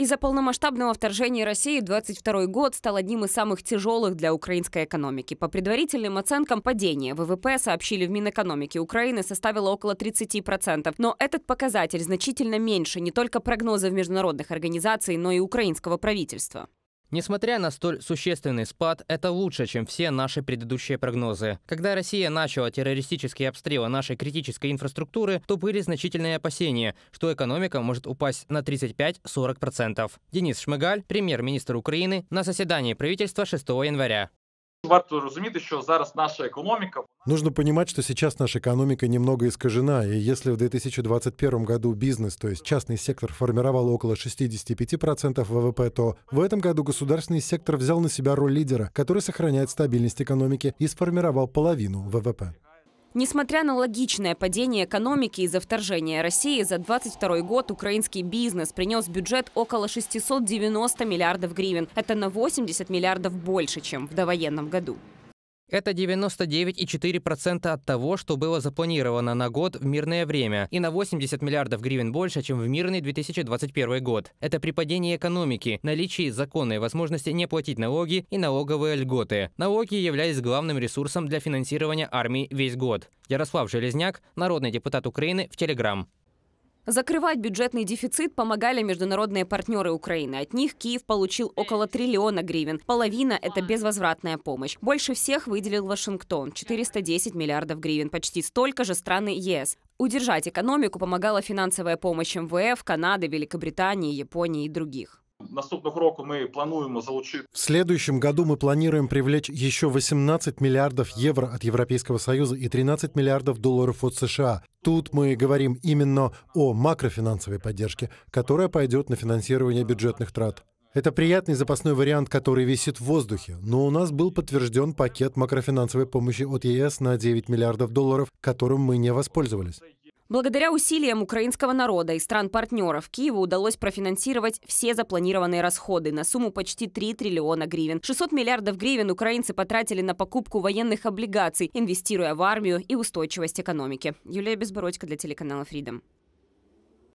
Из-за полномасштабного вторжения России 22 год стал одним из самых тяжелых для украинской экономики. По предварительным оценкам падение ВВП, сообщили в Минэкономике Украины, составило около 30%. Но этот показатель значительно меньше не только прогнозов международных организаций, но и украинского правительства. Несмотря на столь существенный спад, это лучше, чем все наши предыдущие прогнозы. Когда Россия начала террористические обстрелы нашей критической инфраструктуры, то были значительные опасения, что экономика может упасть на 35-40%. Денис Шмыгаль, премьер-министр Украины, на заседании правительства 6 января варто розуміти, що зараз наша экономика... Нужно понимать, что сейчас наша экономика немного искажена, и если в 2021 году бизнес, то есть частный сектор, формировал около 65% ВВП, то в этом году государственный сектор взял на себя роль лидера, который сохраняет стабильность экономики и сформировал половину ВВП. Несмотря на логичное падение экономики из-за вторжения России, за 2022 год украинский бизнес принес бюджет около 690 миллиардов гривен. Это на 80 миллиардов больше, чем в довоенном году. Это 99,4% от того, что было запланировано на год в мирное время, и на 80 миллиардов гривен больше, чем в мирный 2021 год. Это при падении экономики, наличии законной возможности не платить налоги и налоговые льготы. Налоги являлись главным ресурсом для финансирования армии весь год. Ярослав Железняк, народный депутат Украины в Телеграм. Закрывать бюджетный дефицит помогали международные партнеры Украины. От них Киев получил около триллиона гривен. Половина – это безвозвратная помощь. Больше всех выделил Вашингтон – 410 миллиардов гривен, почти столько же страны ЕС. Удержать экономику помогала финансовая помощь МВФ, Канады, Великобритании, Японии и других наступного року ми плануємо залучити. В следующем году мы планируем привлечь еще 18 миллиардов евро от Европейского Союза и 13 миллиардов долларов от США. Тут мы говорим именно о макрофинансовой поддержке, которая пойдет на финансирование бюджетных трат. Это приятный запасной вариант, который висит в воздухе, но у нас был подтвержден пакет макрофинансовой помощи от ЕС на 9 миллиардов долларов, которым мы не воспользовались. Благодаря усилиям украинского народа и стран-партнеров Киеву удалось профинансировать все запланированные расходы на сумму почти 3 триллиона гривен. 600 миллиардов гривен украинцы потратили на покупку военных облигаций, инвестируя в армию и устойчивость экономики. Юлия Безбородько для телеканала Freedom.